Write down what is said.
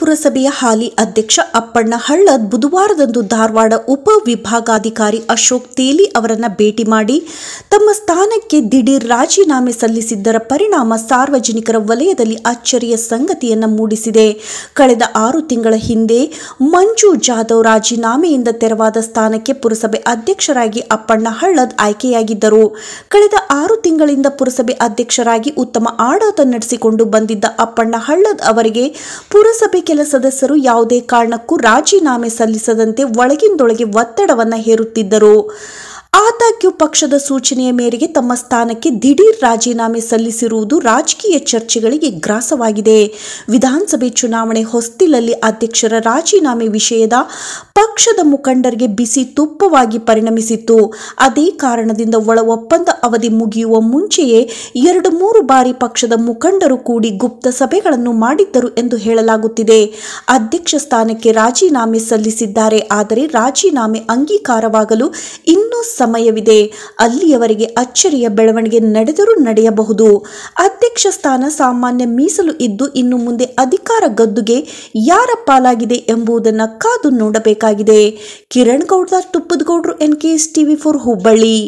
ಪುರಸಭೆಯ ಹಾಲಿ ಅಧ್ಯಕ್ಷ ಅಪ್ಪಣ್ಣ ಹಳ್ಳದ್ ಬುಧವಾರದಂದು ಧಾರವಾಡ ಉಪ ವಿಭಾಗಾಧಿಕಾರಿ ಅಶೋಕ್ ತೇಲಿ ಅವರನ್ನು ಭೇಟಿ ಮಾಡಿ ತಮ್ಮ ಸ್ಥಾನಕ್ಕೆ ದಿಢೀರ್ ರಾಜೀನಾಮೆ ಸಲ್ಲಿಸಿದ್ದರ ಪರಿಣಾಮ ಸಾರ್ವಜನಿಕರ ವಲಯದಲ್ಲಿ ಅಚ್ಚರಿಯ ಸಂಗತಿಯನ್ನು ಮೂಡಿಸಿದೆ ಕಳೆದ ಆರು ತಿಂಗಳ ಹಿಂದೆ ಮಂಜು ಜಾಧವ್ ರಾಜೀನಾಮೆಯಿಂದ ತೆರವಾದ ಸ್ಥಾನಕ್ಕೆ ಪುರಸಭೆ ಅಧ್ಯಕ್ಷರಾಗಿ ಅಪ್ಪಣ್ಣ ಹಳ್ಳದ್ ಆಯ್ಕೆಯಾಗಿದ್ದರು ಕಳೆದ ಆರು ತಿಂಗಳಿಂದ ಪುರಸಭೆ ಅಧ್ಯಕ್ಷರಾಗಿ ಉತ್ತಮ ಆಡಳಿತ ನಡೆಸಿಕೊಂಡು ಬಂದಿದ್ದ ಅಪ್ಪಣ್ಣ ಹಳ್ಳದ್ ಅವರಿಗೆ ಪುರಸಭೆ ಕೆಲ ಸದಸ್ಯರು ಯಾವುದೇ ಕಾರಣಕ್ಕೂ ರಾಜೀನಾಮೆ ಸಲ್ಲಿಸದಂತೆ ಒಳಗಿಂದೊಳಗೆ ಒತ್ತಡವನ್ನು ಹೇರುತ್ತಿದ್ದರು ಆದಾಗ್ಯೂ ಪಕ್ಷದ ಸೂಚನೆಯ ಮೇರೆಗೆ ತಮ್ಮ ಸ್ಥಾನಕ್ಕೆ ದಿಢೀರ್ ರಾಜೀನಾಮೆ ಸಲ್ಲಿಸಿರುವುದು ರಾಜಕೀಯ ಚರ್ಚೆಗಳಿಗೆ ಗ್ರಾಸವಾಗಿದೆ ವಿಧಾನಸಭೆ ಚುನಾವಣೆ ಹೊಸ್ತಿಲಲ್ಲಿ ಅಧ್ಯಕ್ಷರ ರಾಜೀನಾಮೆ ವಿಷಯದ ಪಕ್ಷದ ಮುಖಂಡರಿಗೆ ಬಿಸಿ ತುಪ್ಪವಾಗಿ ಪರಿಣಮಿಸಿತ್ತು ಅದೇ ಕಾರಣದಿಂದ ಒಳ ಒಪ್ಪಂದ ಅವಧಿ ಮುಗಿಯುವ ಮುಂಚೆಯೇ ಎರಡು ಮೂರು ಬಾರಿ ಪಕ್ಷದ ಮುಖಂಡರು ಕೂಡಿ ಗುಪ್ತ ಸಭೆಗಳನ್ನು ಮಾಡಿದ್ದರು ಎಂದು ಹೇಳಲಾಗುತ್ತಿದೆ ಅಧ್ಯಕ್ಷ ಸ್ಥಾನಕ್ಕೆ ರಾಜೀನಾಮೆ ಸಲ್ಲಿಸಿದ್ದಾರೆ ಆದರೆ ರಾಜೀನಾಮೆ ಅಂಗೀಕಾರವಾಗಲು ಇನ್ನೂ ಸಮಯ ಸಮಯವಿದೆ ಅಲ್ಲಿಯವರೆಗೆ ಅಚ್ಚರಿಯ ಬೆಳವಣಿಗೆ ನಡೆದರೂ ನಡೆಯಬಹುದು ಅಧ್ಯಕ್ಷ ಸ್ಥಾನ ಸಾಮಾನ್ಯ ಮೀಸಲು ಇದ್ದು ಇನ್ನು ಮುಂದೆ ಅಧಿಕಾರ ಗದ್ದುಗೆ ಯಾರ ಪಾಲಾಗಿದೆ ಎಂಬುದನ್ನು ಕಾದು ನೋಡಬೇಕಾಗಿದೆ ಕಿರಣ್ ಗೌಡ ಗೌಡರು N K S TV for Hubballi